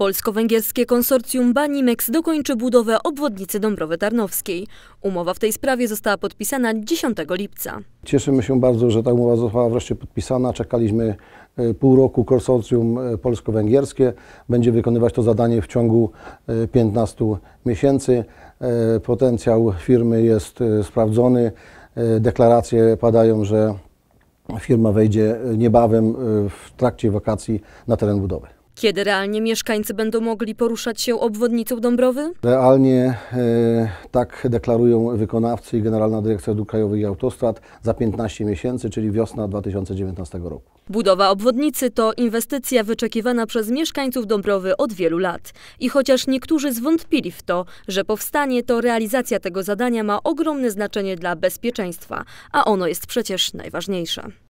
Polsko-węgierskie konsorcjum Banimex dokończy budowę obwodnicy Dąbrowy Tarnowskiej. Umowa w tej sprawie została podpisana 10 lipca. Cieszymy się bardzo, że ta umowa została wreszcie podpisana. Czekaliśmy e, pół roku konsorcjum e, polsko-węgierskie. Będzie wykonywać to zadanie w ciągu 15 e, miesięcy. Potencjał firmy jest sprawdzony. Deklaracje padają, że firma wejdzie niebawem w trakcie wakacji na teren budowy. Kiedy realnie mieszkańcy będą mogli poruszać się obwodnicą Dąbrowy? Realnie e, tak deklarują wykonawcy i Generalna Dyrekcja Dróg Krajowych i Autostrad za 15 miesięcy, czyli wiosna 2019 roku. Budowa obwodnicy to inwestycja wyczekiwana przez mieszkańców Dąbrowy od wielu lat. I chociaż niektórzy zwątpili w to, że powstanie, to realizacja tego zadania ma ogromne znaczenie dla bezpieczeństwa, a ono jest przecież najważniejsze.